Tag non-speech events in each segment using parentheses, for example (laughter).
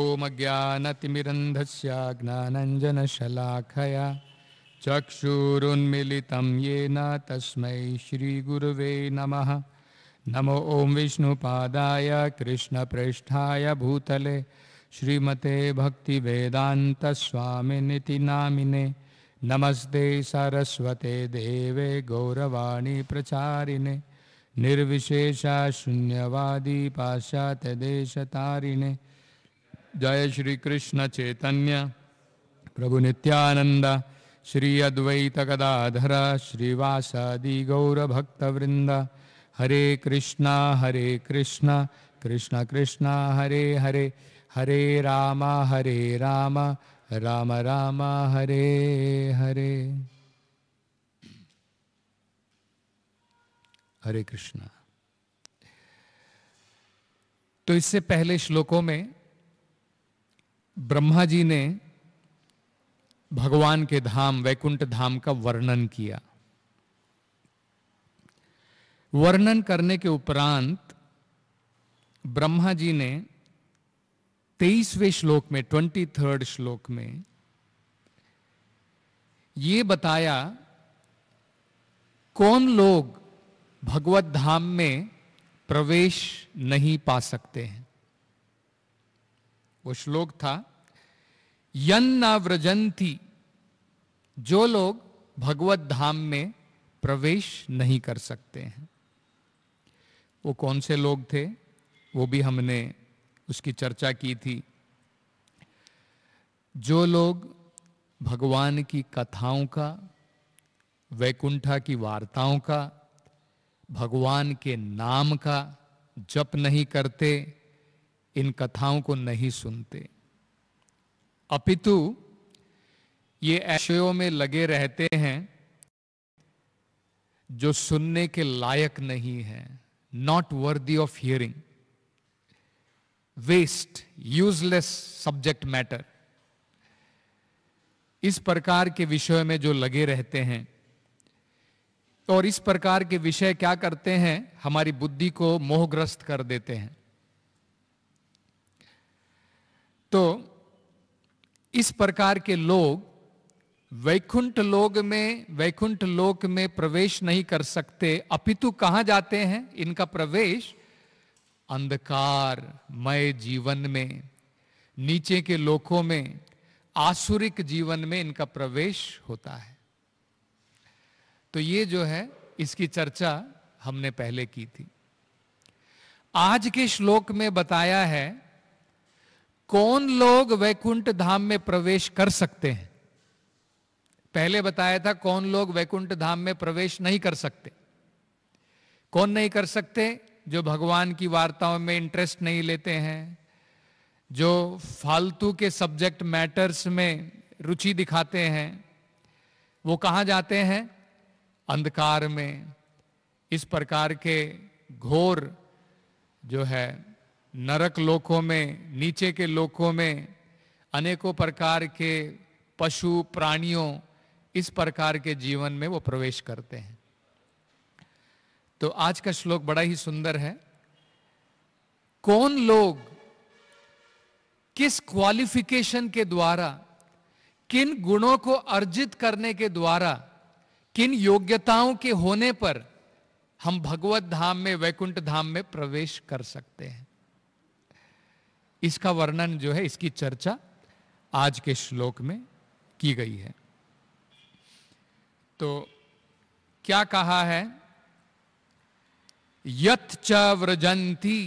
ओम ज्ञानतिमिरन्धस्य ज्ञानञ्जनशलाखया चक्षुरुन्मील ये नस्म श्रीगुरव नम नमो ॐ विष्णुपादाय कृष्णप्रेष्ठाय भूतले श्रीमते स्वामी नामिने नमस्ते सरस्वते देवे गौरवाणी प्रचारिणे देश तारिणे जय श्री कृष्ण चैतन्य प्रभु नित्यानंद श्री अद्वैत गदाधर श्रीवासादि भक्तवृंद हरे कृष्णा हरे कृष्णा कृष्ण कृष्णा हरे हरे हरे राम हरे राम राम राम हरे हरे हरे कृष्णा तो इससे पहले श्लोकों में ब्रह्मा जी ने भगवान के धाम वैकुंठ धाम का वर्णन किया वर्णन करने के उपरांत ब्रह्मा जी ने तेईसवें श्लोक में ट्वेंटी थर्ड श्लोक में ये बताया कौन लोग भगवत धाम में प्रवेश नहीं पा सकते हैं वो श्लोक था यन्ना व्रजंती जो लोग भगवत धाम में प्रवेश नहीं कर सकते हैं वो कौन से लोग थे वो भी हमने उसकी चर्चा की थी जो लोग भगवान की कथाओं का वैकुंठा की वार्ताओं का भगवान के नाम का जप नहीं करते इन कथाओं को नहीं सुनते अपितु ये ऐशयों में लगे रहते हैं जो सुनने के लायक नहीं है not worthy of hearing waste useless subject matter इस प्रकार के विषय में जो लगे रहते हैं और इस प्रकार के विषय क्या करते हैं हमारी बुद्धि को मोहग्रस्त कर देते हैं तो इस प्रकार के लोग वैकुंठ लोक में वैकुंठ लोक में प्रवेश नहीं कर सकते अपितु कहां जाते हैं इनका प्रवेश अंधकार मय जीवन में नीचे के लोकों में आसुरिक जीवन में इनका प्रवेश होता है तो ये जो है इसकी चर्चा हमने पहले की थी आज के श्लोक में बताया है कौन लोग वैकुंठ धाम में प्रवेश कर सकते हैं पहले बताया था कौन लोग वैकुंठ धाम में प्रवेश नहीं कर सकते कौन नहीं कर सकते जो भगवान की वार्ताओं में इंटरेस्ट नहीं लेते हैं जो फालतू के सब्जेक्ट मैटर्स में रुचि दिखाते हैं वो कहाँ जाते हैं अंधकार में इस प्रकार के घोर जो है नरक लोकों में नीचे के लोकों में अनेकों प्रकार के पशु प्राणियों इस प्रकार के जीवन में वो प्रवेश करते हैं तो आज का श्लोक बड़ा ही सुंदर है कौन लोग किस क्वालिफिकेशन के द्वारा किन गुणों को अर्जित करने के द्वारा किन योग्यताओं के होने पर हम भगवत धाम में वैकुंठ धाम में प्रवेश कर सकते हैं इसका वर्णन जो है इसकी चर्चा आज के श्लोक में की गई है तो क्या कहा है यथ च व्रजंती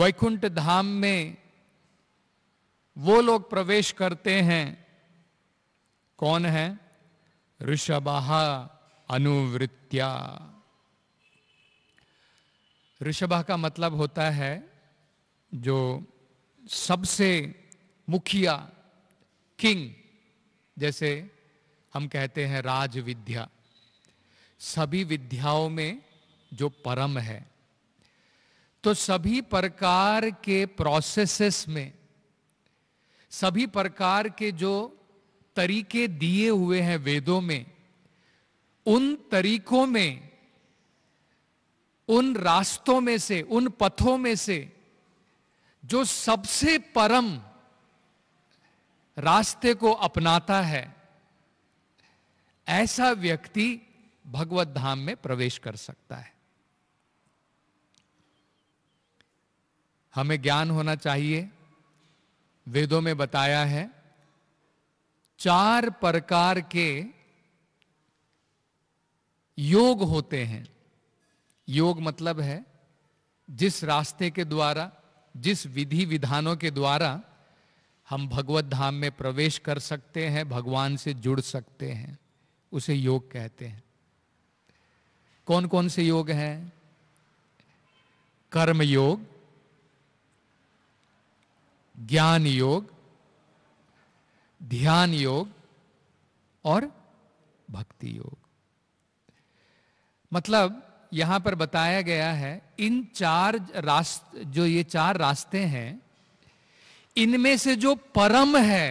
वैकुंठ धाम में वो लोग प्रवेश करते हैं कौन है ऋषभा अनुवृत्या ऋषभा का मतलब होता है जो सबसे मुखिया किंग जैसे हम कहते हैं राज विद्या सभी विद्याओं में जो परम है तो सभी प्रकार के प्रोसेसेस में सभी प्रकार के जो तरीके दिए हुए हैं वेदों में उन तरीकों में उन रास्तों में से उन पथों में से जो सबसे परम रास्ते को अपनाता है ऐसा व्यक्ति भगवत धाम में प्रवेश कर सकता है हमें ज्ञान होना चाहिए वेदों में बताया है चार प्रकार के योग होते हैं योग मतलब है जिस रास्ते के द्वारा जिस विधि विधानों के द्वारा हम भगवत धाम में प्रवेश कर सकते हैं भगवान से जुड़ सकते हैं उसे योग कहते हैं कौन कौन से योग हैं कर्म योग ज्ञान योग ध्यान योग और भक्ति योग मतलब यहां पर बताया गया है इन चार रास्ते जो ये चार रास्ते हैं इनमें से जो परम है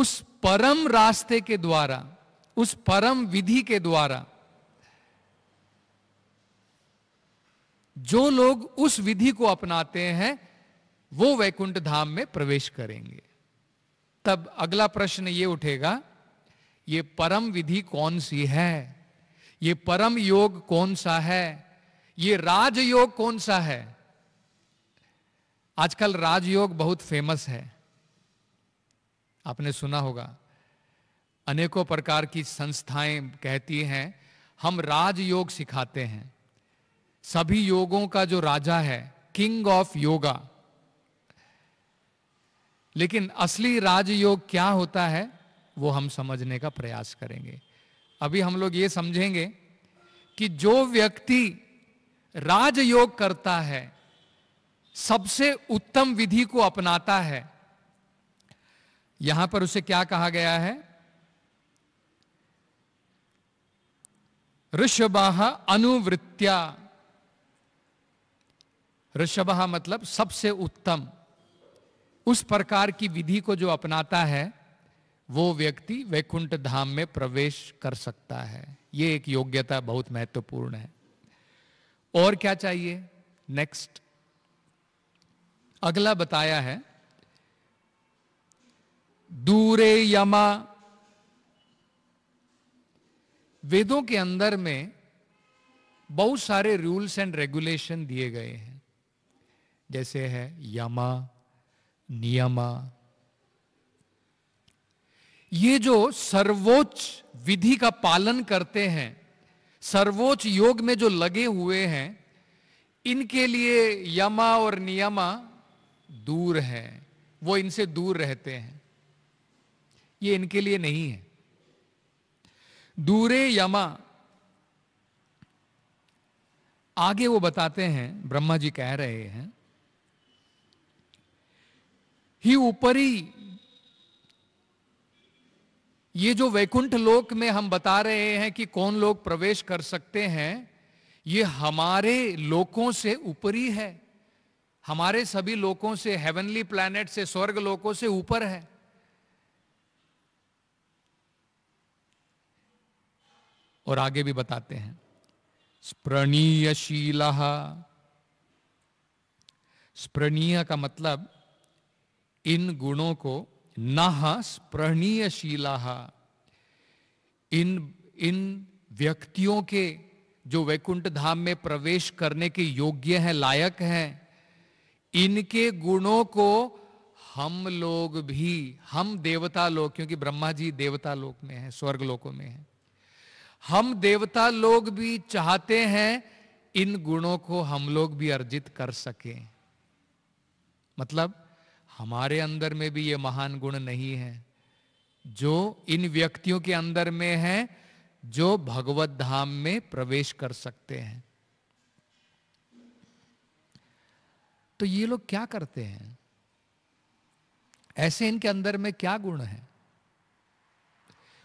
उस परम रास्ते के द्वारा उस परम विधि के द्वारा जो लोग उस विधि को अपनाते हैं वो वैकुंठ धाम में प्रवेश करेंगे तब अगला प्रश्न ये उठेगा ये परम विधि कौन सी है ये परम योग कौन सा है ये राजयोग कौन सा है आजकल राजयोग बहुत फेमस है आपने सुना होगा अनेकों प्रकार की संस्थाएं कहती हैं हम राजयोग सिखाते हैं सभी योगों का जो राजा है किंग ऑफ योगा लेकिन असली राजयोग क्या होता है वो हम समझने का प्रयास करेंगे अभी हम लोग ये समझेंगे कि जो व्यक्ति राजयोग करता है सबसे उत्तम विधि को अपनाता है यहां पर उसे क्या कहा गया है ऋषभ अनुवृत्या ऋषभ मतलब सबसे उत्तम उस प्रकार की विधि को जो अपनाता है वो व्यक्ति वैकुंठ धाम में प्रवेश कर सकता है ये एक योग्यता बहुत महत्वपूर्ण है और क्या चाहिए नेक्स्ट अगला बताया है दूरे यमा वेदों के अंदर में बहुत सारे रूल्स एंड रेगुलेशन दिए गए हैं जैसे है यमा नियमा ये जो सर्वोच्च विधि का पालन करते हैं सर्वोच्च योग में जो लगे हुए हैं इनके लिए यमा और नियमा दूर है वो इनसे दूर रहते हैं ये इनके लिए नहीं है दूरे यमा आगे वो बताते हैं ब्रह्मा जी कह रहे हैं ही ऊपरी ये जो वैकुंठ लोक में हम बता रहे हैं कि कौन लोग प्रवेश कर सकते हैं ये हमारे लोकों से ऊपरी है हमारे सभी लोकों से हेवनली प्लैनेट से स्वर्ग लोकों से ऊपर है और आगे भी बताते हैं शीला स्प्रणीय का मतलब इन गुणों को न शीला इन इन व्यक्तियों के जो वैकुंठ धाम में प्रवेश करने के योग्य हैं लायक हैं इनके गुणों को हम लोग भी हम देवता लोग क्योंकि ब्रह्मा जी देवता लोक में हैं स्वर्ग लोकों में हैं हम देवता लोग भी चाहते हैं इन गुणों को हम लोग भी अर्जित कर सके मतलब हमारे अंदर में भी ये महान गुण नहीं है जो इन व्यक्तियों के अंदर में है जो भगवत धाम में प्रवेश कर सकते हैं तो ये लोग क्या करते हैं ऐसे इनके अंदर में क्या गुण है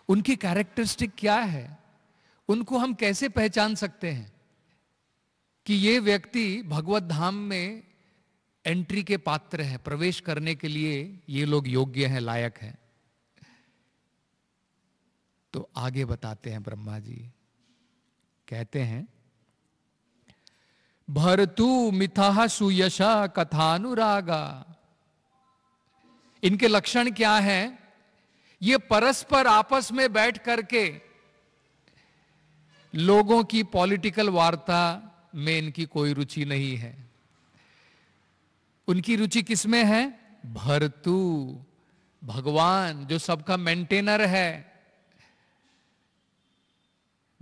उनकी कैरेक्टरिस्टिक क्या है उनको हम कैसे पहचान सकते हैं कि ये व्यक्ति भगवत धाम में एंट्री के पात्र है प्रवेश करने के लिए ये लोग योग्य हैं लायक हैं तो आगे बताते हैं ब्रह्मा जी कहते हैं भरतु मिथाह सुयशा कथानुरागा इनके लक्षण क्या हैं ये परस्पर आपस में बैठ करके लोगों की पॉलिटिकल वार्ता में इनकी कोई रुचि नहीं है उनकी रुचि किसमें है भरतू भगवान जो सबका मेंटेनर है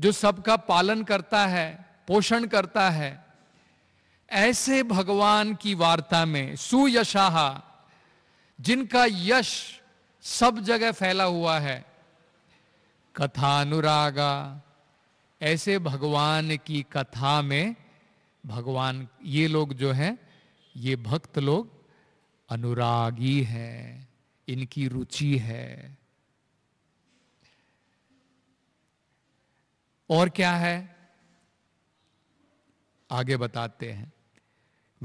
जो सबका पालन करता है पोषण करता है ऐसे भगवान की वार्ता में सुयशाहा जिनका यश सब जगह फैला हुआ है कथा अनुरागा ऐसे भगवान की कथा में भगवान ये लोग जो हैं ये भक्त लोग अनुरागी हैं इनकी रुचि है और क्या है आगे बताते हैं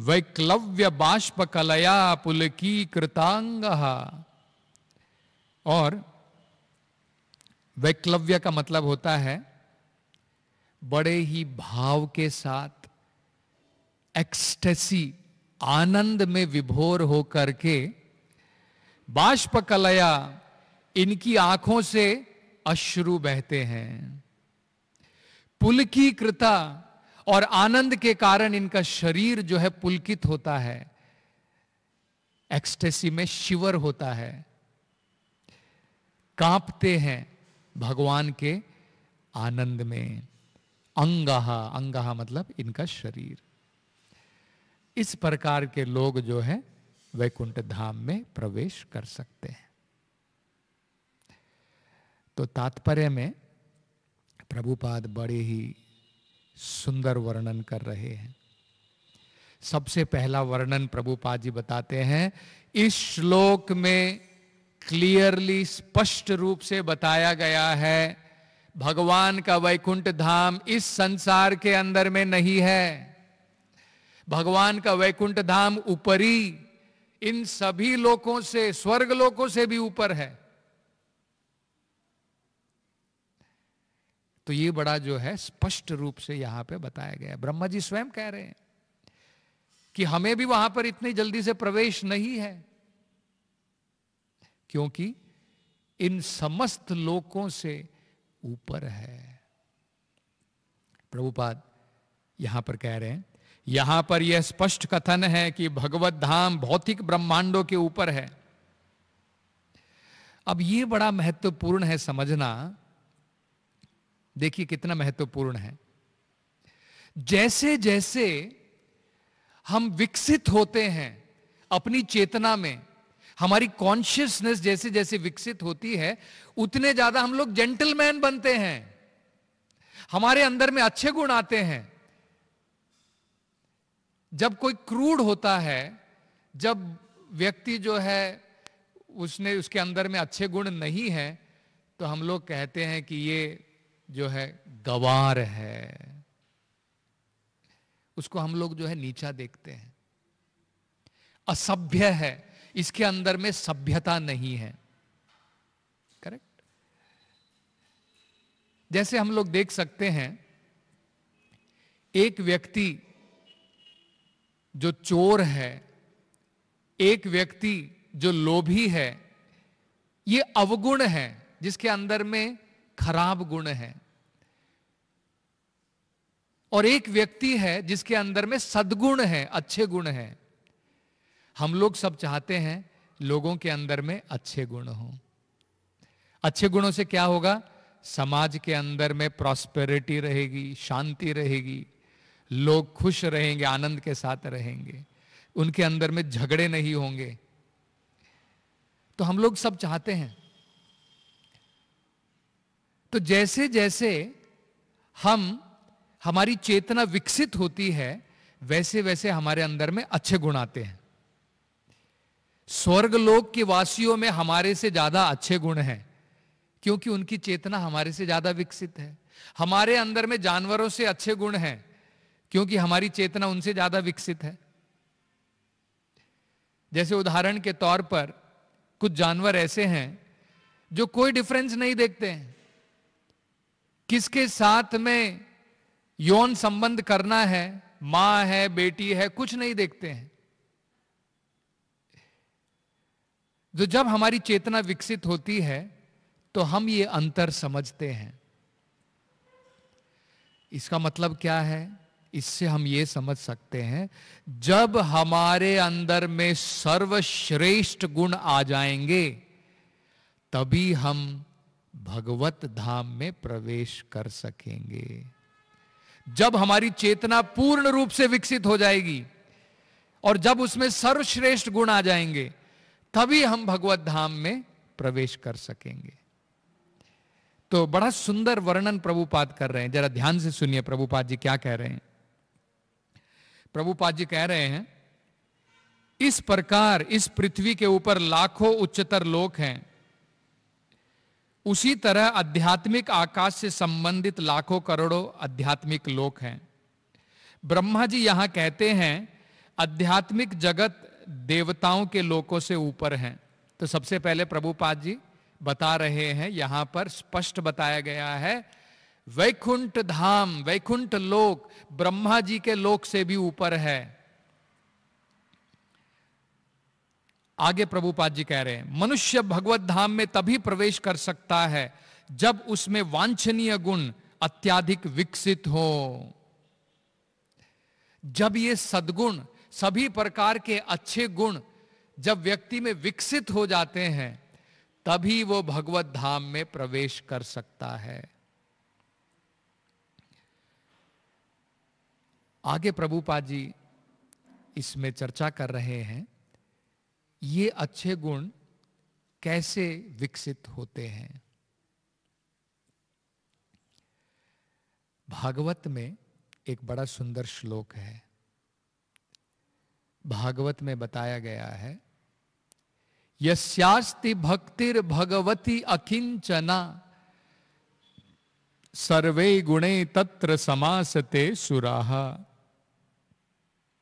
वैक्लव्य बाष्प कलया पुलकी कृतांग और वैक्लव्य का मतलब होता है बड़े ही भाव के साथ एक्सटेसी आनंद में विभोर होकर के बाष्प कलया इनकी आंखों से अश्रु बहते हैं पुलकी कृता और आनंद के कारण इनका शरीर जो है पुलकित होता है एक्सटेसी में शिवर होता है कांपते हैं भगवान के आनंद में अंगहा अंगहा मतलब इनका शरीर इस प्रकार के लोग जो है वैकुंठ धाम में प्रवेश कर सकते हैं तो तात्पर्य में प्रभुपाद बड़े ही सुंदर वर्णन कर रहे हैं सबसे पहला वर्णन प्रभुपाद जी बताते हैं इस श्लोक में क्लियरली स्पष्ट रूप से बताया गया है भगवान का वैकुंठ धाम इस संसार के अंदर में नहीं है भगवान का वैकुंठ धाम ऊपरी इन सभी लोगों से स्वर्ग लोगों से भी ऊपर है तो ये बड़ा जो है स्पष्ट रूप से यहां पे बताया गया ब्रह्मा जी स्वयं कह रहे हैं कि हमें भी वहां पर इतनी जल्दी से प्रवेश नहीं है क्योंकि इन समस्त लोकों से ऊपर है प्रभुपाद यहां पर कह रहे हैं यहां पर यह स्पष्ट कथन है कि भगवत धाम भौतिक ब्रह्मांडों के ऊपर है अब यह बड़ा महत्वपूर्ण है समझना देखिए कितना महत्वपूर्ण है जैसे जैसे हम विकसित होते हैं अपनी चेतना में हमारी कॉन्शियसनेस जैसे जैसे विकसित होती है उतने ज्यादा हम लोग जेंटलमैन बनते हैं हमारे अंदर में अच्छे गुण आते हैं जब कोई क्रूड होता है जब व्यक्ति जो है उसने उसके अंदर में अच्छे गुण नहीं है तो हम लोग कहते हैं कि ये जो है गवार है उसको हम लोग जो है नीचा देखते हैं असभ्य है इसके अंदर में सभ्यता नहीं है करेक्ट जैसे हम लोग देख सकते हैं एक व्यक्ति जो चोर है एक व्यक्ति जो लोभी है ये अवगुण है जिसके अंदर में खराब गुण है और एक व्यक्ति है जिसके अंदर में सदगुण है अच्छे गुण है हम लोग सब चाहते हैं लोगों के अंदर में अच्छे गुण हो अच्छे गुणों से क्या होगा समाज के अंदर में प्रॉस्पेरिटी रहेगी शांति रहेगी लोग खुश रहेंगे आनंद के साथ रहेंगे उनके अंदर में झगड़े नहीं होंगे तो हम लोग सब चाहते हैं तो जैसे जैसे हम हमारी चेतना विकसित होती है वैसे वैसे हमारे अंदर में अच्छे गुण आते हैं स्वर्गलोक के वासियों में हमारे से ज्यादा अच्छे गुण हैं क्योंकि उनकी चेतना हमारे से ज्यादा विकसित है हमारे अंदर में जानवरों से अच्छे गुण हैं क्योंकि हमारी चेतना उनसे ज्यादा विकसित है जैसे उदाहरण के तौर पर कुछ जानवर ऐसे हैं जो कोई डिफरेंस नहीं देखते हैं किसके साथ में यौन संबंध करना है मां है बेटी है कुछ नहीं देखते हैं तो जब हमारी चेतना विकसित होती है तो हम ये अंतर समझते हैं इसका मतलब क्या है इससे हम ये समझ सकते हैं जब हमारे अंदर में सर्वश्रेष्ठ गुण आ जाएंगे तभी हम भगवत धाम में प्रवेश कर सकेंगे जब हमारी चेतना पूर्ण रूप से विकसित हो जाएगी और जब उसमें सर्वश्रेष्ठ गुण आ जाएंगे तभी हम भगवत धाम में प्रवेश कर सकेंगे तो बड़ा सुंदर वर्णन प्रभुपाद कर रहे हैं जरा ध्यान से सुनिए प्रभुपाद जी क्या कह रहे हैं प्रभुपाद जी कह रहे हैं इस प्रकार इस पृथ्वी के ऊपर लाखों उच्चतर लोक हैं उसी तरह आध्यात्मिक आकाश से संबंधित लाखों करोड़ों आध्यात्मिक लोक हैं ब्रह्मा जी यहां कहते हैं आध्यात्मिक जगत देवताओं के लोकों से ऊपर है तो सबसे पहले प्रभुपाद जी बता रहे हैं यहां पर स्पष्ट बताया गया है वैकुंठ धाम वैकुंठ लोक ब्रह्मा जी के लोक से भी ऊपर है आगे प्रभुपाद जी कह रहे हैं मनुष्य भगवत धाम में तभी प्रवेश कर सकता है जब उसमें वांछनीय गुण अत्याधिक विकसित हो जब ये सदगुण सभी प्रकार के अच्छे गुण जब व्यक्ति में विकसित हो जाते हैं तभी वो भगवत धाम में प्रवेश कर सकता है आगे प्रभुपाद जी इसमें चर्चा कर रहे हैं ये अच्छे गुण कैसे विकसित होते हैं भागवत में एक बड़ा सुंदर श्लोक है भागवत में बताया गया है यस्यास्ति भक्तिर भगवती अकिंचना सर्वे गुणे तत्र समासते सुराहा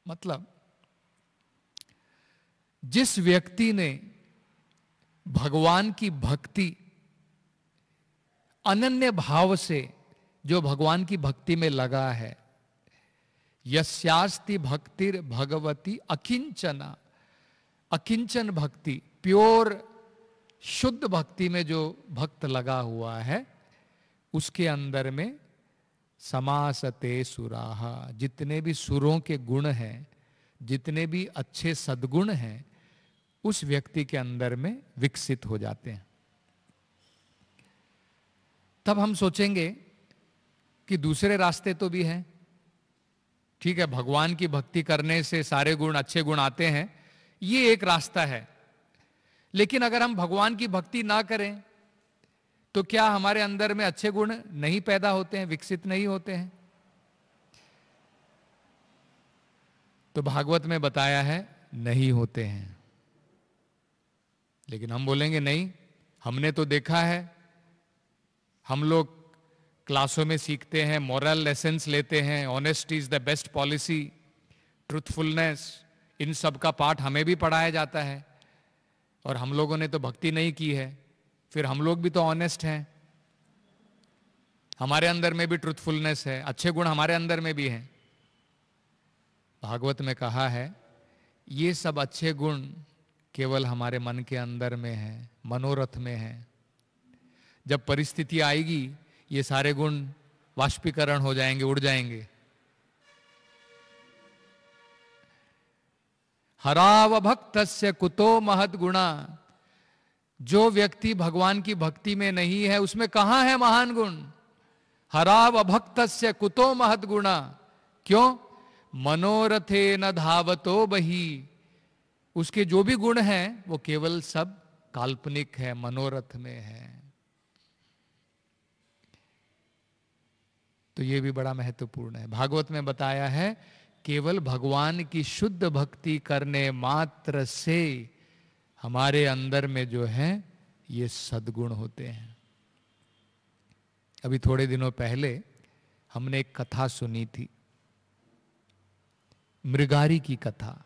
मतलब जिस व्यक्ति ने भगवान की भक्ति अनन्य भाव से जो भगवान की भक्ति में लगा है यस्यास्ति भक्तिर भगवती अकिंचना अकिंचन भक्ति प्योर शुद्ध भक्ति में जो भक्त लगा हुआ है उसके अंदर में समासते सुराहा जितने भी सुरों के गुण हैं जितने भी अच्छे सद्गुण हैं उस व्यक्ति के अंदर में विकसित हो जाते हैं तब हम सोचेंगे कि दूसरे रास्ते तो भी हैं ठीक है भगवान की भक्ति करने से सारे गुण अच्छे गुण आते हैं ये एक रास्ता है लेकिन अगर हम भगवान की भक्ति ना करें तो क्या हमारे अंदर में अच्छे गुण नहीं पैदा होते हैं विकसित नहीं होते हैं तो भागवत में बताया है नहीं होते हैं लेकिन हम बोलेंगे नहीं हमने तो देखा है हम लोग क्लासों में सीखते हैं मॉरल लेसन लेते हैं honesty is the best policy truthfulness इन सब का पाठ हमें भी पढ़ाया जाता है और हम लोगों ने तो भक्ति नहीं की है फिर हम लोग भी तो ऑनेस्ट हैं हमारे अंदर में भी ट्रूथफुलनेस है अच्छे गुण हमारे अंदर में भी हैं भागवत में कहा है ये सब अच्छे गुण केवल हमारे मन के अंदर में है मनोरथ में है जब परिस्थिति आएगी ये सारे गुण वाष्पीकरण हो जाएंगे उड़ जाएंगे हराव भक्त से कुतो महत गुणा जो व्यक्ति भगवान की भक्ति में नहीं है उसमें कहां है महान गुण हराव भक्त से कुतो महत गुणा क्यों मनोरथे न धावतो बही उसके जो भी गुण हैं वो केवल सब काल्पनिक है मनोरथ में है तो ये भी बड़ा महत्वपूर्ण है भागवत में बताया है केवल भगवान की शुद्ध भक्ति करने मात्र से हमारे अंदर में जो है ये सदगुण होते हैं अभी थोड़े दिनों पहले हमने एक कथा सुनी थी मृगारी की कथा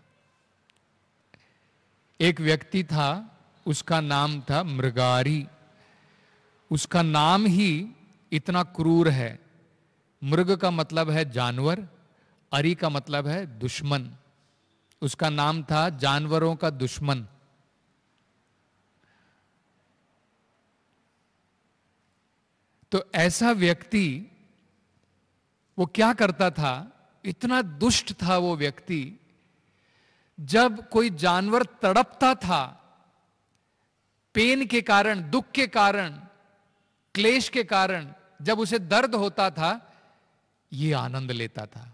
एक व्यक्ति था उसका नाम था मृगारी उसका नाम ही इतना क्रूर है मृग का मतलब है जानवर अरी का मतलब है दुश्मन उसका नाम था जानवरों का दुश्मन तो ऐसा व्यक्ति वो क्या करता था इतना दुष्ट था वो व्यक्ति जब कोई जानवर तड़पता था पेन के कारण दुख के कारण क्लेश के कारण जब उसे दर्द होता था ये आनंद लेता था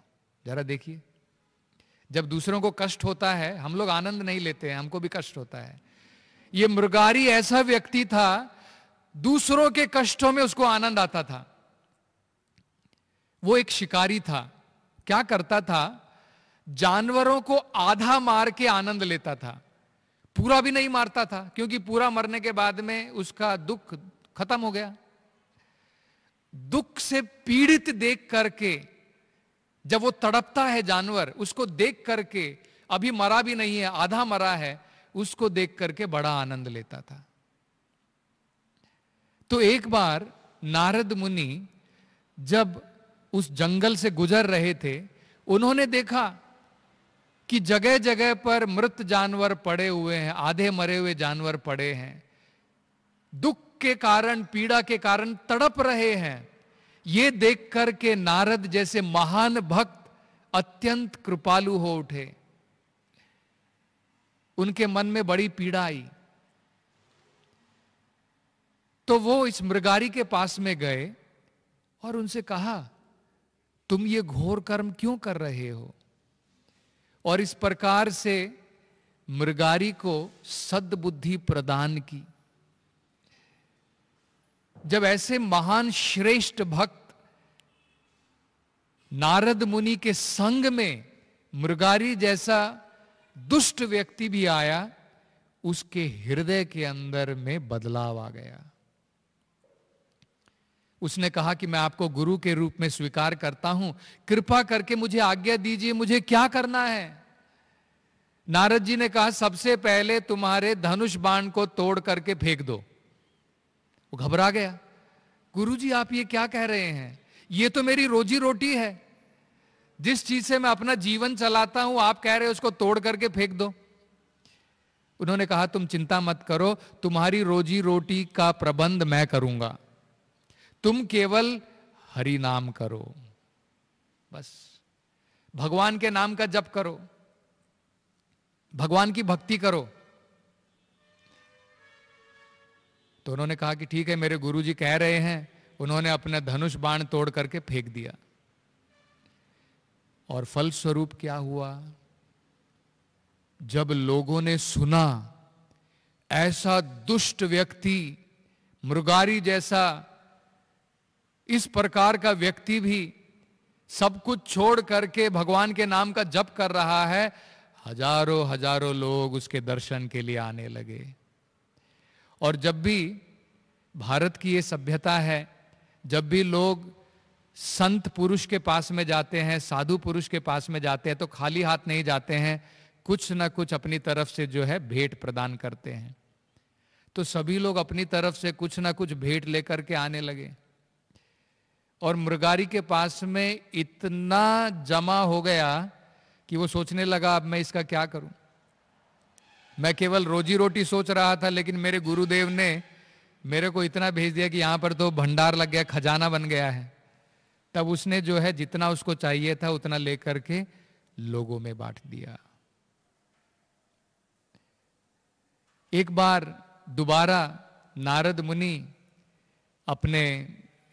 जरा देखिए जब दूसरों को कष्ट होता है हम लोग आनंद नहीं लेते हैं हमको भी कष्ट होता है ये मृगारी ऐसा व्यक्ति था दूसरों के कष्टों में उसको आनंद आता था वो एक शिकारी था क्या करता था जानवरों को आधा मार के आनंद लेता था पूरा भी नहीं मारता था क्योंकि पूरा मरने के बाद में उसका दुख खत्म हो गया दुख से पीड़ित देख करके जब वो तड़पता है जानवर उसको देख करके अभी मरा भी नहीं है आधा मरा है उसको देख करके बड़ा आनंद लेता था तो एक बार नारद मुनि जब उस जंगल से गुजर रहे थे उन्होंने देखा कि जगह जगह पर मृत जानवर पड़े हुए हैं आधे मरे हुए जानवर पड़े हैं दुख के कारण पीड़ा के कारण तड़प रहे हैं ये देख कर के नारद जैसे महान भक्त अत्यंत कृपालु हो उठे उनके मन में बड़ी पीड़ा आई तो वो इस मृगारी के पास में गए और उनसे कहा तुम ये घोर कर्म क्यों कर रहे हो और इस प्रकार से मृगारी को सद्बुद्धि प्रदान की जब ऐसे महान श्रेष्ठ भक्त नारद मुनि के संग में मृगारी जैसा दुष्ट व्यक्ति भी आया उसके हृदय के अंदर में बदलाव आ गया उसने कहा कि मैं आपको गुरु के रूप में स्वीकार करता हूं कृपा करके मुझे आज्ञा दीजिए मुझे क्या करना है नारद जी ने कहा सबसे पहले तुम्हारे धनुष बाण को तोड़ करके फेंक दो वो घबरा गया गुरु जी आप ये क्या कह रहे हैं ये तो मेरी रोजी रोटी है जिस चीज से मैं अपना जीवन चलाता हूं आप कह रहे हो उसको तोड़ करके फेंक दो उन्होंने कहा तुम चिंता मत करो तुम्हारी रोजी रोटी का प्रबंध मैं करूंगा तुम केवल हरि नाम करो बस भगवान के नाम का जप करो भगवान की भक्ति करो तो उन्होंने कहा कि ठीक है मेरे गुरुजी कह रहे हैं उन्होंने अपने धनुष बाण तोड़ करके फेंक दिया और फल स्वरूप क्या हुआ जब लोगों ने सुना ऐसा दुष्ट व्यक्ति मृगारी जैसा इस प्रकार का व्यक्ति भी सब कुछ छोड़ करके भगवान के नाम का जप कर रहा है हजारों हजारों लोग उसके दर्शन के लिए आने लगे और जब भी भारत की ये सभ्यता है जब भी लोग संत पुरुष के पास में जाते हैं साधु पुरुष के पास में जाते हैं तो खाली हाथ नहीं जाते हैं कुछ ना कुछ अपनी तरफ से जो है भेंट प्रदान करते हैं तो सभी लोग अपनी तरफ से कुछ ना कुछ भेंट लेकर के आने लगे और मुर्गारी के पास में इतना जमा हो गया कि वो सोचने लगा अब मैं इसका क्या करूं मैं केवल रोजी रोटी सोच रहा था लेकिन मेरे गुरुदेव ने मेरे को इतना भेज दिया कि यहां पर तो भंडार लग गया खजाना बन गया है तब उसने जो है जितना उसको चाहिए था उतना लेकर के लोगों में बांट दिया एक बार दोबारा नारद मुनि अपने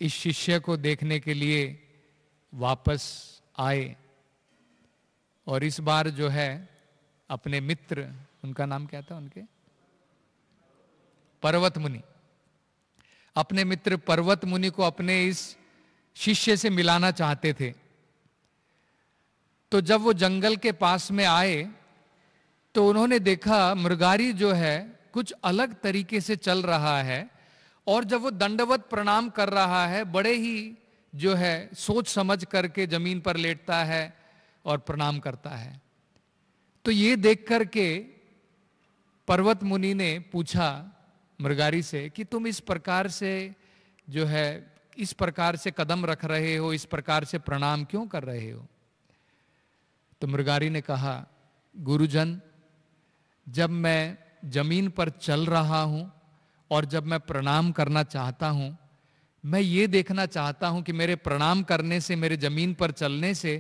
इस शिष्य को देखने के लिए वापस आए और इस बार जो है अपने मित्र उनका नाम क्या था उनके पर्वत मुनि अपने मित्र पर्वत मुनि को अपने इस शिष्य से मिलाना चाहते थे तो जब वो जंगल के पास में आए तो उन्होंने देखा मृगारी जो है कुछ अलग तरीके से चल रहा है और जब वो दंडवत प्रणाम कर रहा है बड़े ही जो है सोच समझ करके जमीन पर लेटता है और प्रणाम करता है तो ये देख करके पर्वत मुनि ने पूछा मृगारी से कि तुम इस प्रकार से जो है इस प्रकार से कदम रख रहे हो इस प्रकार से प्रणाम क्यों कर रहे हो तो मृगारी ने कहा गुरुजन जब मैं जमीन पर चल रहा हूं और जब मैं प्रणाम करना चाहता हूं मैं ये देखना चाहता हूं कि मेरे प्रणाम करने से मेरे जमीन पर चलने से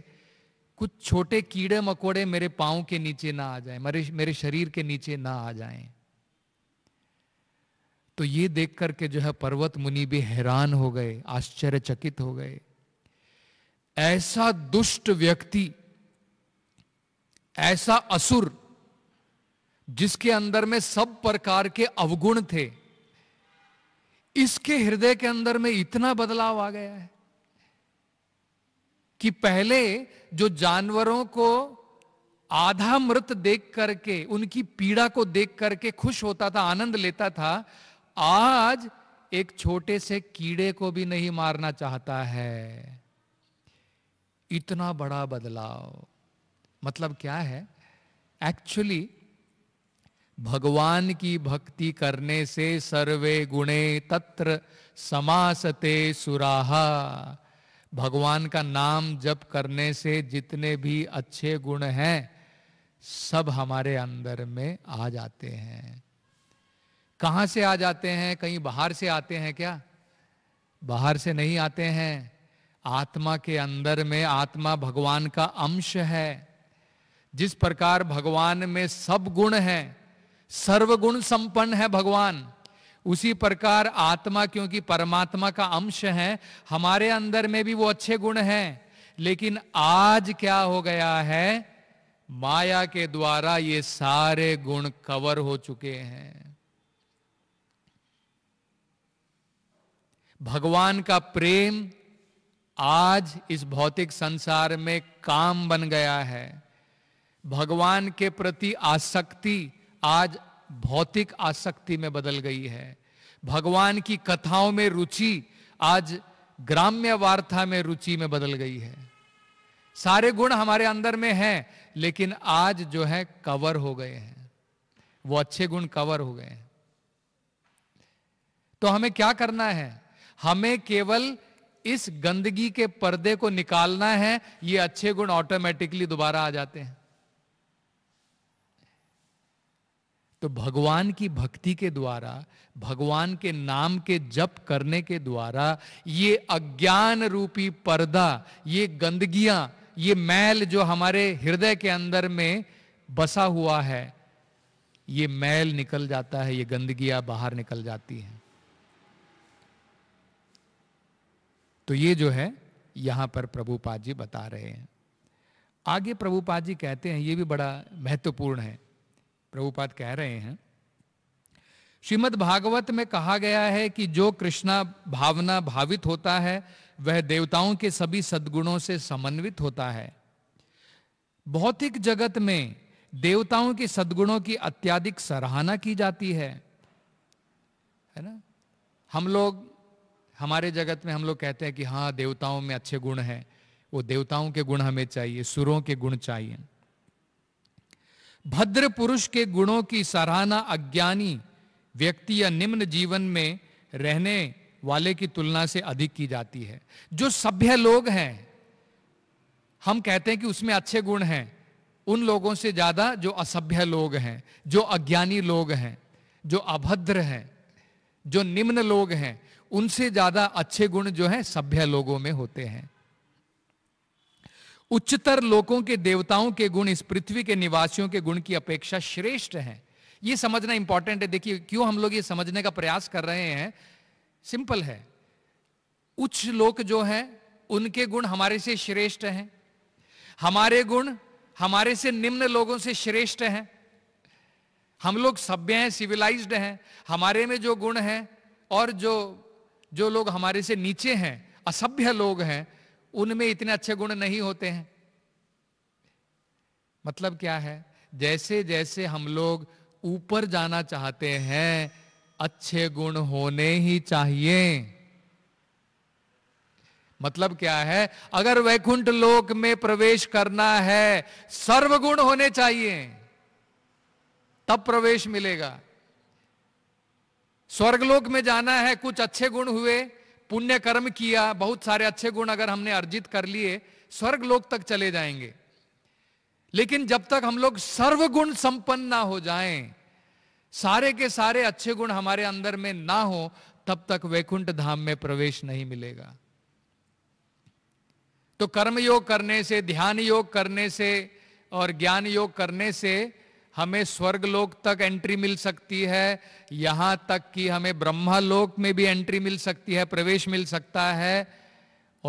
कुछ छोटे कीड़े मकोड़े मेरे पाँव के नीचे ना आ जाए मेरे मेरे शरीर के नीचे ना आ जाए तो ये देख करके जो है पर्वत मुनि भी हैरान हो गए आश्चर्यचकित हो गए ऐसा दुष्ट व्यक्ति ऐसा असुर जिसके अंदर में सब प्रकार के अवगुण थे इसके हृदय के अंदर में इतना बदलाव आ गया है कि पहले जो जानवरों को आधा मृत देख करके उनकी पीड़ा को देख करके खुश होता था आनंद लेता था आज एक छोटे से कीड़े को भी नहीं मारना चाहता है इतना बड़ा बदलाव मतलब क्या है एक्चुअली भगवान की भक्ति करने से सर्वे गुणे तत्र समासते सुराहा भगवान का नाम जप करने से जितने भी अच्छे गुण हैं सब हमारे अंदर में आ जाते हैं कहां से आ जाते हैं कहीं बाहर से आते हैं क्या बाहर से नहीं आते हैं आत्मा के अंदर में आत्मा भगवान का अंश है जिस प्रकार भगवान में सब गुण हैं सर्वगुण संपन्न है भगवान उसी प्रकार आत्मा क्योंकि परमात्मा का अंश है हमारे अंदर में भी वो अच्छे गुण हैं लेकिन आज क्या हो गया है माया के द्वारा ये सारे गुण कवर हो चुके हैं भगवान का प्रेम आज इस भौतिक संसार में काम बन गया है भगवान के प्रति आसक्ति आज भौतिक आसक्ति में बदल गई है भगवान की कथाओं में रुचि आज ग्राम्य वार्ता में रुचि में बदल गई है सारे गुण हमारे अंदर में हैं लेकिन आज जो है कवर हो गए हैं वो अच्छे गुण कवर हो गए हैं तो हमें क्या करना है हमें केवल इस गंदगी के पर्दे को निकालना है ये अच्छे गुण ऑटोमेटिकली दोबारा आ जाते हैं तो भगवान की भक्ति के द्वारा भगवान के नाम के जप करने के द्वारा ये अज्ञान रूपी पर्दा ये गंदगियां ये मैल जो हमारे हृदय के अंदर में बसा हुआ है ये मैल निकल जाता है ये गंदगियां बाहर निकल जाती हैं तो ये जो है यहां पर प्रभुपाद जी बता रहे हैं आगे प्रभुपाद जी कहते हैं ये भी बड़ा महत्वपूर्ण है प्रभुपाद कह रहे हैं श्रीमद् भागवत में कहा गया है कि जो कृष्णा भावना भावित होता है वह देवताओं के सभी सद्गुणों से समन्वित होता है भौतिक जगत में देवताओं के सद्गुणों की अत्याधिक सराहना की जाती है है ना हम लोग हमारे जगत में हम लोग कहते हैं कि हाँ देवताओं में अच्छे गुण हैं वो देवताओं के गुण हमें चाहिए सुरों के गुण चाहिए भद्र पुरुष के गुणों की सराहना अज्ञानी व्यक्ति या निम्न जीवन में रहने वाले की तुलना से अधिक की जाती है जो सभ्य लोग हैं हम कहते हैं कि उसमें अच्छे गुण हैं उन लोगों से ज्यादा जो असभ्य लोग हैं जो अज्ञानी लोग हैं जो अभद्र हैं जो निम्न लोग हैं उनसे ज्यादा अच्छे गुण जो है सभ्य लोगों में होते हैं उच्चतर लोगों के देवताओं के गुण इस पृथ्वी के निवासियों के गुण की अपेक्षा श्रेष्ठ हैं ये समझना इंपॉर्टेंट है देखिए क्यों हम लोग ये समझने का प्रयास कर रहे हैं सिंपल है उच्च लोक जो हैं उनके गुण हमारे से श्रेष्ठ हैं हमारे गुण हमारे से निम्न लोगों से श्रेष्ठ हैं हम लोग सभ्य हैं सिविलाइज्ड हैं हमारे में जो गुण हैं और जो जो लोग हमारे से नीचे हैं असभ्य लोग हैं उनमें इतने अच्छे गुण नहीं होते हैं मतलब क्या है जैसे जैसे हम लोग ऊपर जाना चाहते हैं अच्छे गुण होने ही चाहिए मतलब क्या है अगर वैकुंठ लोक में प्रवेश करना है सर्वगुण होने चाहिए तब प्रवेश मिलेगा स्वर्गलोक में जाना है कुछ अच्छे गुण हुए पुण्य कर्म किया बहुत सारे अच्छे गुण अगर हमने अर्जित कर लिए स्वर्ग लोक तक चले जाएंगे लेकिन जब तक हम लोग सर्वगुण संपन्न ना हो जाएं, सारे के सारे अच्छे गुण हमारे अंदर में ना हो तब तक वैकुंठ धाम में प्रवेश नहीं मिलेगा तो कर्म योग करने से ध्यान योग करने से और ज्ञान योग करने से हमें स्वर्ग लोक तक एंट्री मिल सकती है यहां तक कि हमें ब्रह्मा लोक में भी एंट्री मिल सकती है प्रवेश मिल सकता है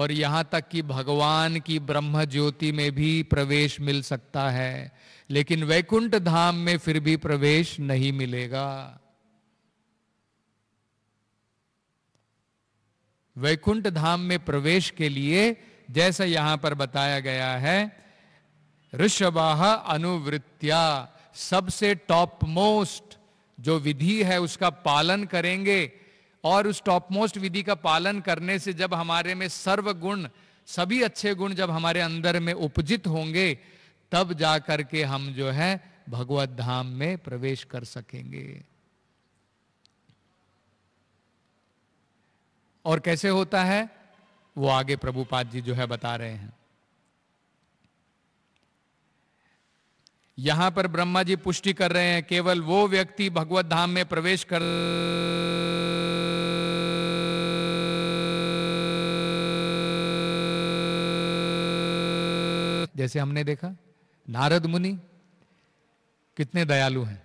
और यहां तक कि भगवान की ब्रह्म ज्योति में भी प्रवेश मिल सकता है लेकिन वैकुंठ धाम में फिर भी प्रवेश नहीं मिलेगा वैकुंठ धाम में प्रवेश के लिए जैसा यहां पर बताया गया है ऋषभाह अनुवृत्तिया सबसे टॉप मोस्ट जो विधि है उसका पालन करेंगे और उस टॉप मोस्ट विधि का पालन करने से जब हमारे में सर्व गुण सभी अच्छे गुण जब हमारे अंदर में उपजित होंगे तब जा करके हम जो है भगवत धाम में प्रवेश कर सकेंगे और कैसे होता है वो आगे प्रभुपाद जी जो है बता रहे हैं यहां पर ब्रह्मा जी पुष्टि कर रहे हैं केवल वो व्यक्ति भगवत धाम में प्रवेश कर जैसे हमने देखा नारद मुनि कितने दयालु हैं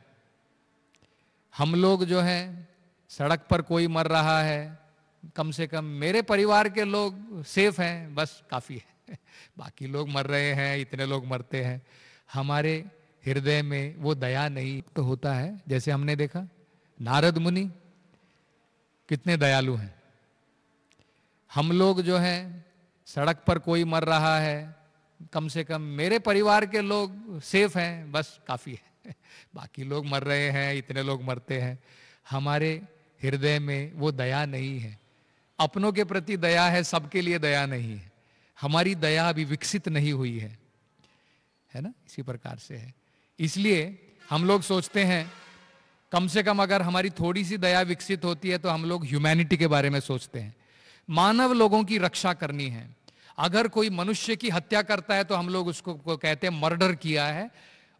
हम लोग जो है सड़क पर कोई मर रहा है कम से कम मेरे परिवार के लोग सेफ हैं बस काफी है (laughs) बाकी लोग मर रहे हैं इतने लोग मरते हैं हमारे हृदय में वो दया नहीं तो होता है जैसे हमने देखा नारद मुनि कितने दयालु हैं हम लोग जो हैं सड़क पर कोई मर रहा है कम से कम मेरे परिवार के लोग सेफ हैं बस काफ़ी है (laughs) बाकी लोग मर रहे हैं इतने लोग मरते हैं हमारे हृदय में वो दया नहीं है अपनों के प्रति दया है सबके लिए दया नहीं है हमारी दया अभी विकसित नहीं हुई है है ना इसी प्रकार से है इसलिए हम लोग सोचते हैं कम से कम अगर हमारी थोड़ी सी दया विकसित होती है तो हम लोग ह्यूमैनिटी के बारे में सोचते हैं मानव लोगों की रक्षा करनी है अगर कोई मनुष्य की हत्या करता है तो हम लोग उसको को कहते हैं मर्डर किया है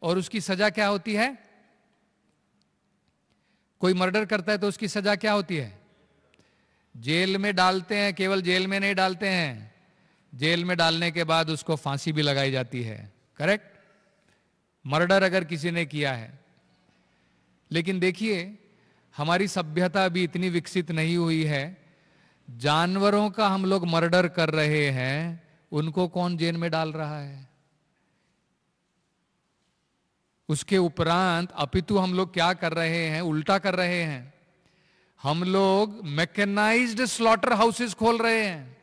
और उसकी सजा क्या होती है कोई मर्डर करता है तो उसकी सजा क्या होती है जेल में डालते हैं केवल जेल में नहीं डालते हैं जेल में डालने के बाद उसको फांसी भी लगाई जाती है करेक्ट मर्डर अगर किसी ने किया है लेकिन देखिए हमारी सभ्यता अभी इतनी विकसित नहीं हुई है जानवरों का हम लोग मर्डर कर रहे हैं उनको कौन जेल में डाल रहा है उसके उपरांत अपितु हम लोग क्या कर रहे हैं उल्टा कर रहे हैं हम लोग मैकेनाइज्ड स्लॉटर हाउसेस खोल रहे हैं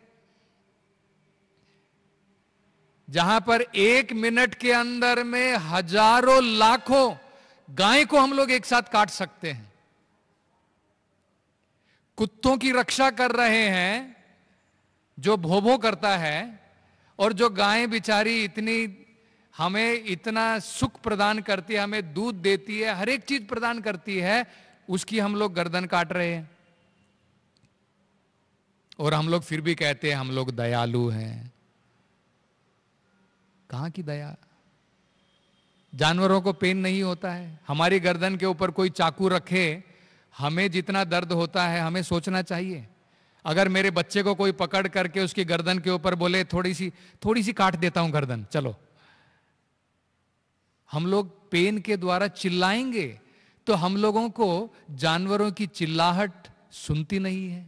जहां पर एक मिनट के अंदर में हजारों लाखों गाय को हम लोग एक साथ काट सकते हैं कुत्तों की रक्षा कर रहे हैं जो भोभो करता है और जो गाय बिचारी इतनी हमें इतना सुख प्रदान करती है हमें दूध देती है हर एक चीज प्रदान करती है उसकी हम लोग गर्दन काट रहे हैं और हम लोग फिर भी कहते हैं हम लोग दयालु हैं कहां की दया जानवरों को पेन नहीं होता है हमारी गर्दन के ऊपर कोई चाकू रखे हमें जितना दर्द होता है हमें सोचना चाहिए अगर मेरे बच्चे को कोई पकड़ करके उसकी गर्दन के ऊपर बोले थोड़ी सी थोड़ी सी काट देता हूं गर्दन चलो हम लोग पेन के द्वारा चिल्लाएंगे तो हम लोगों को जानवरों की चिल्लाहट सुनती नहीं है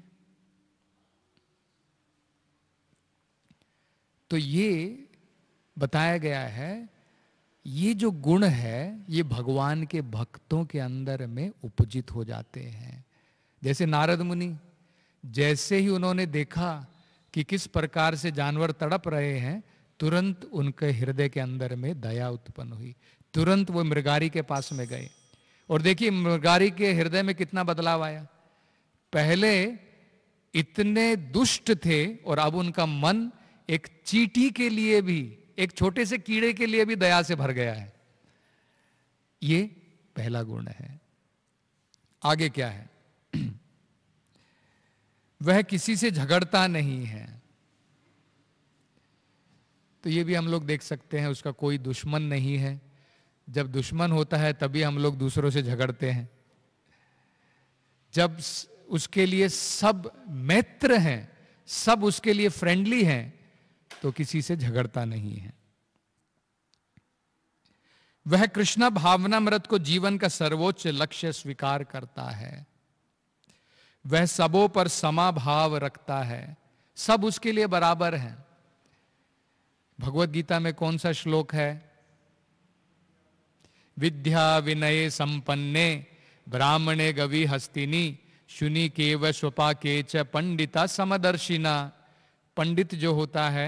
तो ये बताया गया है ये जो गुण है ये भगवान के भक्तों के अंदर में उपजित हो जाते हैं जैसे नारद मुनि जैसे ही उन्होंने देखा कि किस प्रकार से जानवर तड़प रहे हैं तुरंत उनके हृदय के अंदर में दया उत्पन्न हुई तुरंत वो मृगारी के पास में गए और देखिए मृगारी के हृदय में कितना बदलाव आया पहले इतने दुष्ट थे और अब उनका मन एक चीटी के लिए भी एक छोटे से कीड़े के लिए भी दया से भर गया है ये पहला गुण है आगे क्या है (clears throat) वह किसी से झगड़ता नहीं है तो ये भी हम लोग देख सकते हैं उसका कोई दुश्मन नहीं है जब दुश्मन होता है तभी हम लोग दूसरों से झगड़ते हैं जब उसके लिए सब मित्र हैं सब उसके लिए फ्रेंडली हैं तो किसी से झगड़ता नहीं है वह भावना भावनामृत को जीवन का सर्वोच्च लक्ष्य स्वीकार करता है वह सबों पर समा भाव रखता है सब उसके लिए बराबर है भगवत गीता में कौन सा श्लोक है विद्या विनय संपन्ने ब्राह्मणे गवि हस्तिनी शुनि के व स्वपा के च पंडिता समदर्शिना पंडित जो होता है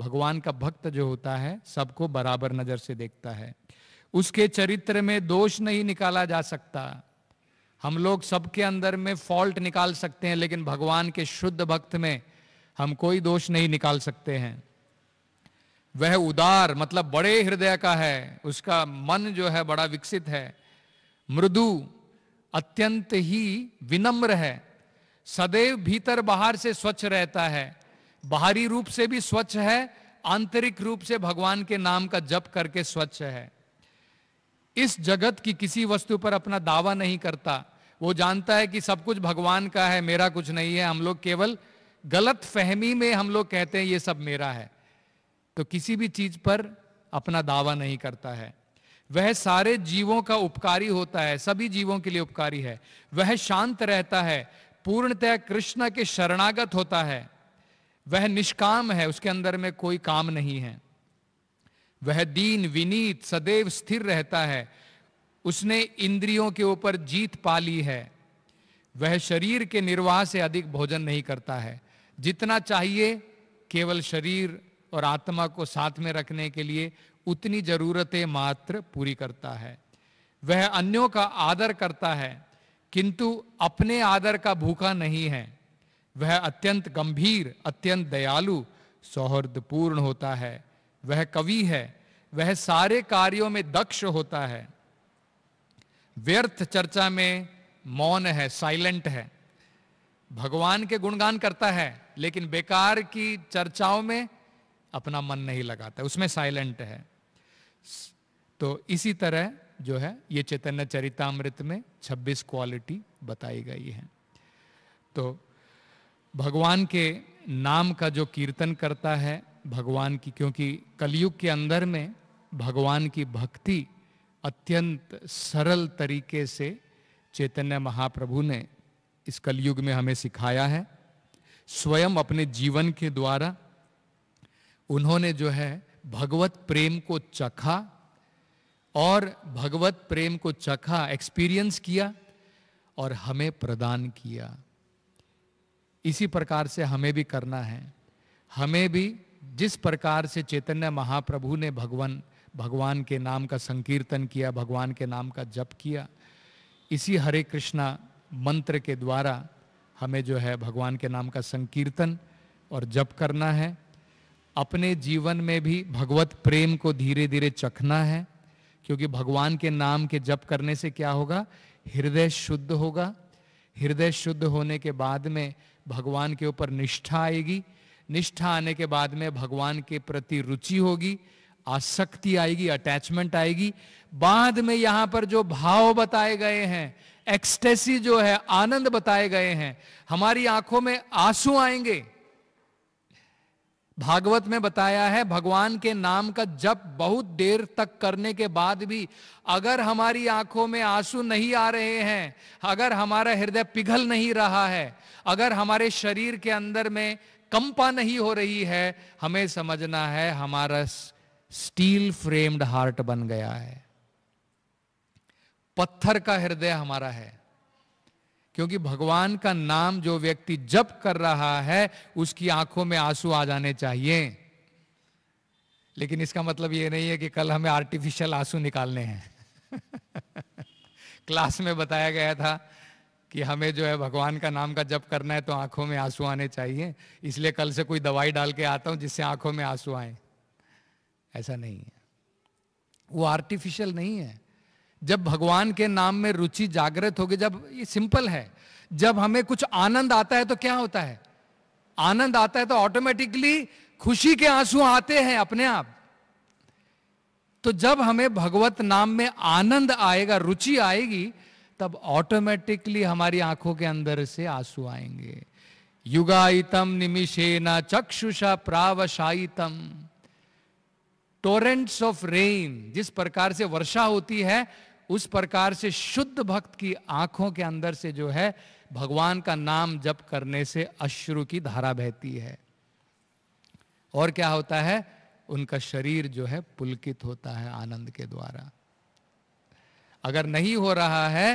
भगवान का भक्त जो होता है सबको बराबर नजर से देखता है उसके चरित्र में दोष नहीं निकाला जा सकता हम लोग सबके अंदर में फॉल्ट निकाल सकते हैं लेकिन भगवान के शुद्ध भक्त में हम कोई दोष नहीं निकाल सकते हैं वह उदार मतलब बड़े हृदय का है उसका मन जो है बड़ा विकसित है मृदु अत्यंत ही विनम्र है सदैव भीतर बाहर से स्वच्छ रहता है बाहरी रूप से भी स्वच्छ है आंतरिक रूप से भगवान के नाम का जप करके स्वच्छ है इस जगत की किसी वस्तु पर अपना दावा नहीं करता वो जानता है कि सब कुछ भगवान का है मेरा कुछ नहीं है हम लोग केवल गलत फहमी में हम लोग कहते हैं ये सब मेरा है तो किसी भी चीज पर अपना दावा नहीं करता है वह सारे जीवों का उपकारी होता है सभी जीवों के लिए उपकारी है वह शांत रहता है पूर्णतः कृष्ण के शरणागत होता है वह निष्काम है उसके अंदर में कोई काम नहीं है वह दीन विनीत सदैव स्थिर रहता है उसने इंद्रियों के ऊपर जीत पा ली है वह शरीर के निर्वाह से अधिक भोजन नहीं करता है जितना चाहिए केवल शरीर और आत्मा को साथ में रखने के लिए उतनी जरूरतें मात्र पूरी करता है वह अन्यों का आदर करता है किंतु अपने आदर का भूखा नहीं है वह अत्यंत गंभीर अत्यंत दयालु सौहार्दपूर्ण होता है वह कवि है वह सारे कार्यों में दक्ष होता है व्यर्थ चर्चा में मौन है साइलेंट है भगवान के गुणगान करता है लेकिन बेकार की चर्चाओं में अपना मन नहीं लगाता उसमें साइलेंट है तो इसी तरह जो है ये चैतन्य चरितमृत में 26 क्वालिटी बताई गई है तो भगवान के नाम का जो कीर्तन करता है भगवान की क्योंकि कलयुग के अंदर में भगवान की भक्ति अत्यंत सरल तरीके से चैतन्य महाप्रभु ने इस कलयुग में हमें सिखाया है स्वयं अपने जीवन के द्वारा उन्होंने जो है भगवत प्रेम को चखा और भगवत प्रेम को चखा एक्सपीरियंस किया और हमें प्रदान किया इसी प्रकार से हमें भी करना है हमें भी जिस प्रकार से चैतन्य महाप्रभु ने भगवान भगवान के नाम का संकीर्तन किया भगवान के नाम का जप किया इसी हरे कृष्णा मंत्र के द्वारा हमें जो है भगवान के नाम का संकीर्तन और जप करना है अपने जीवन में भी भगवत प्रेम को धीरे धीरे चखना है क्योंकि भगवान के नाम के जप करने से क्या होगा हृदय शुद्ध होगा हृदय शुद्ध होने के बाद में भगवान के ऊपर निष्ठा आएगी निष्ठा आने के बाद में भगवान के प्रति रुचि होगी आसक्ति आएगी अटैचमेंट आएगी बाद में यहां पर जो भाव बताए गए हैं एक्सटेसी जो है आनंद बताए गए हैं हमारी आंखों में आंसू आएंगे भागवत में बताया है भगवान के नाम का जप बहुत देर तक करने के बाद भी अगर हमारी आंखों में आंसू नहीं आ रहे हैं अगर हमारा हृदय पिघल नहीं रहा है अगर हमारे शरीर के अंदर में कंपा नहीं हो रही है हमें समझना है हमारा स्टील फ्रेम्ड हार्ट बन गया है पत्थर का हृदय हमारा है क्योंकि भगवान का नाम जो व्यक्ति जप कर रहा है उसकी आंखों में आंसू आ जाने चाहिए लेकिन इसका मतलब ये नहीं है कि कल हमें आर्टिफिशियल आंसू निकालने हैं (laughs) क्लास में बताया गया था कि हमें जो है भगवान का नाम का जप करना है तो आंखों में आंसू आने चाहिए इसलिए कल से कोई दवाई डाल के आता हूं जिससे आंखों में आंसू आए ऐसा नहीं है वो आर्टिफिशियल नहीं है जब भगवान के नाम में रुचि जागृत होगी जब ये सिंपल है जब हमें कुछ आनंद आता है तो क्या होता है आनंद आता है तो ऑटोमेटिकली खुशी के आंसू आते हैं अपने आप तो जब हमें भगवत नाम में आनंद आएगा रुचि आएगी तब ऑटोमेटिकली हमारी आंखों के अंदर से आंसू आएंगे निमिषे न चक्षुषा प्रावशाइतम टोरेंट्स ऑफ रेन जिस प्रकार से वर्षा होती है उस प्रकार से शुद्ध भक्त की आंखों के अंदर से जो है भगवान का नाम जप करने से अश्रु की धारा बहती है और क्या होता है उनका शरीर जो है पुलकित होता है आनंद के द्वारा अगर नहीं हो रहा है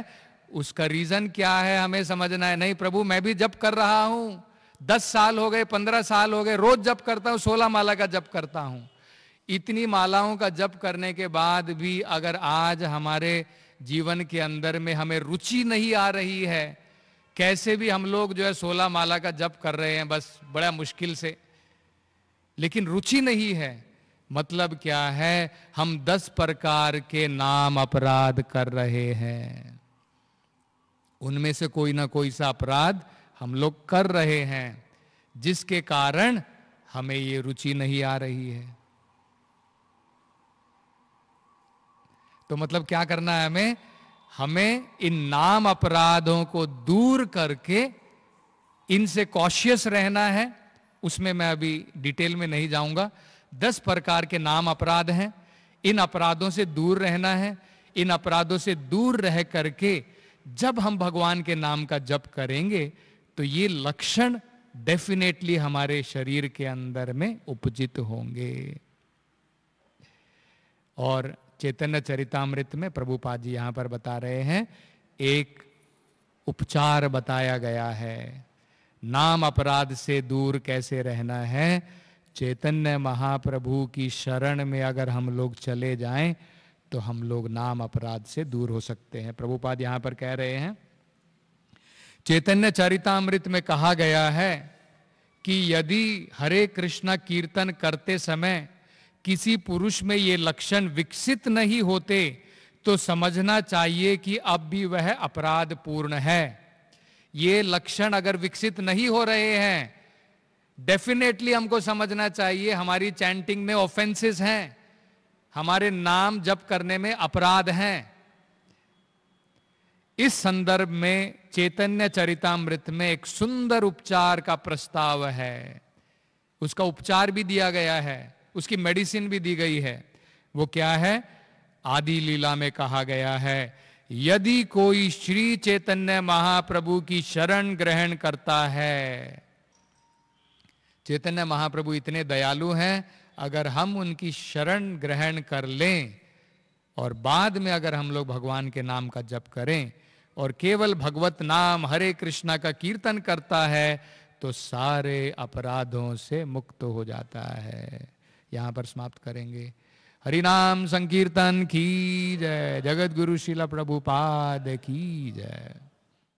उसका रीजन क्या है हमें समझना है नहीं प्रभु मैं भी जप कर रहा हूं दस साल हो गए पंद्रह साल हो गए रोज जप करता हूं सोलह माला का जप करता हूं इतनी मालाओं का जप करने के बाद भी अगर आज हमारे जीवन के अंदर में हमें रुचि नहीं आ रही है कैसे भी हम लोग जो है सोलह माला का जप कर रहे हैं बस बड़ा मुश्किल से लेकिन रुचि नहीं है मतलब क्या है हम दस प्रकार के नाम अपराध कर रहे हैं उनमें से कोई ना कोई सा अपराध हम लोग कर रहे हैं जिसके कारण हमें ये रुचि नहीं आ रही है तो मतलब क्या करना है हमें हमें इन नाम अपराधों को दूर करके इनसे कॉशियस रहना है उसमें मैं अभी डिटेल में नहीं जाऊंगा दस प्रकार के नाम अपराध हैं इन अपराधों से दूर रहना है इन अपराधों से दूर रह करके जब हम भगवान के नाम का जप करेंगे तो ये लक्षण डेफिनेटली हमारे शरीर के अंदर में उपजित होंगे और चैतन्य चरितामृत में प्रभुपाद जी यहाँ पर बता रहे हैं एक उपचार बताया गया है नाम अपराध से दूर कैसे रहना है चैतन्य महाप्रभु की शरण में अगर हम लोग चले जाएं तो हम लोग नाम अपराध से दूर हो सकते हैं प्रभुपाद यहां पर कह रहे हैं चैतन्य चरितामृत में कहा गया है कि यदि हरे कृष्णा कीर्तन करते समय किसी पुरुष में ये लक्षण विकसित नहीं होते तो समझना चाहिए कि अब भी वह अपराध पूर्ण है ये लक्षण अगर विकसित नहीं हो रहे हैं डेफिनेटली हमको समझना चाहिए हमारी चैंटिंग में ऑफेंसेस हैं हमारे नाम जप करने में अपराध हैं इस संदर्भ में चैतन्य चरितामृत में एक सुंदर उपचार का प्रस्ताव है उसका उपचार भी दिया गया है उसकी मेडिसिन भी दी गई है वो क्या है आदि लीला में कहा गया है यदि कोई श्री चैतन्य महाप्रभु की शरण ग्रहण करता है चैतन्य महाप्रभु इतने दयालु हैं अगर हम उनकी शरण ग्रहण कर लें और बाद में अगर हम लोग भगवान के नाम का जप करें और केवल भगवत नाम हरे कृष्णा का कीर्तन करता है तो सारे अपराधों से मुक्त हो जाता है यहाँ पर समाप्त करेंगे हरिनाम संकीर्तन की जय जगत गुरु शिला प्रभुपाद की जय